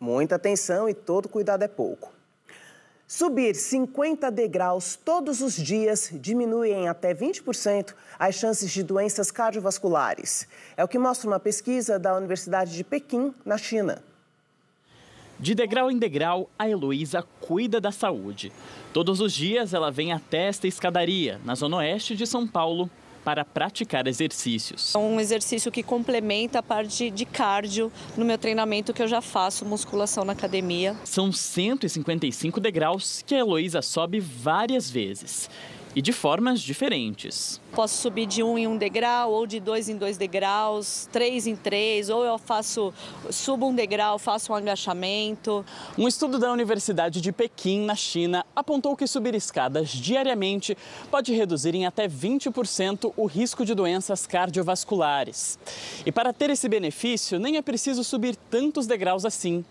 Muita atenção e todo cuidado é pouco. Subir 50 degraus todos os dias diminui em até 20% as chances de doenças cardiovasculares. É o que mostra uma pesquisa da Universidade de Pequim, na China. De degrau em degrau, a Heloísa cuida da saúde. Todos os dias ela vem até esta escadaria, na zona oeste de São Paulo, para praticar exercícios. É um exercício que complementa a parte de cardio no meu treinamento que eu já faço, musculação na academia. São 155 degraus que a Heloísa sobe várias vezes e de formas diferentes. Posso subir de um em um degrau, ou de dois em dois degraus, três em três, ou eu faço subo um degrau, faço um agachamento. Um estudo da Universidade de Pequim, na China, apontou que subir escadas diariamente pode reduzir em até 20% o risco de doenças cardiovasculares. E para ter esse benefício, nem é preciso subir tantos degraus assim.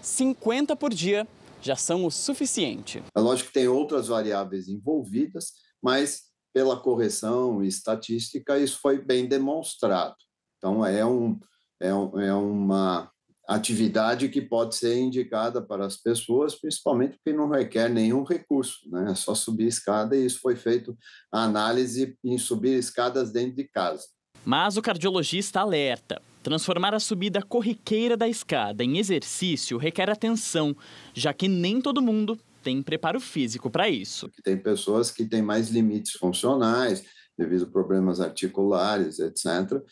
50 por dia já são o suficiente. É lógico que tem outras variáveis envolvidas, mas pela correção estatística isso foi bem demonstrado. Então é, um, é, um, é uma atividade que pode ser indicada para as pessoas, principalmente porque não requer nenhum recurso, né? É só subir escada e isso foi feito a análise em subir escadas dentro de casa. Mas o cardiologista alerta. Transformar a subida corriqueira da escada em exercício requer atenção, já que nem todo mundo tem preparo físico para isso. Tem pessoas que têm mais limites funcionais, devido a problemas articulares, etc.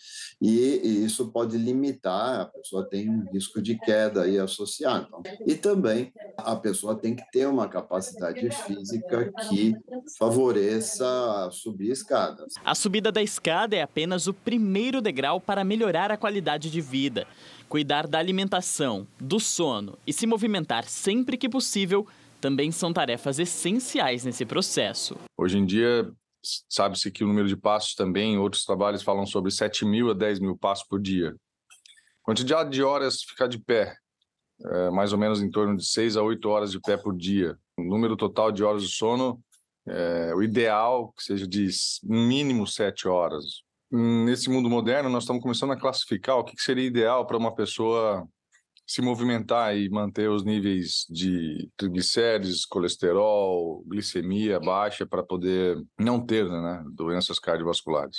E, isso pode limitar, a pessoa tem um risco de queda aí associado. E também a pessoa tem que ter uma capacidade física que favoreça subir escadas. A subida da escada é apenas o primeiro degrau para melhorar a qualidade de vida. Cuidar da alimentação, do sono e se movimentar sempre que possível também são tarefas essenciais nesse processo. Hoje em dia, sabe-se que o número de passos também, outros trabalhos falam sobre 7 mil a 10 mil passos por dia. Quantidade de horas ficar de pé, é, mais ou menos em torno de 6 a 8 horas de pé por dia. O número total de horas de sono, é, o ideal que seja de mínimo 7 horas. Nesse mundo moderno, nós estamos começando a classificar o que, seria ideal para uma pessoa se movimentar e manter os níveis de triglicérides, colesterol, glicemia baixa para poder não ter né, doenças cardiovasculares.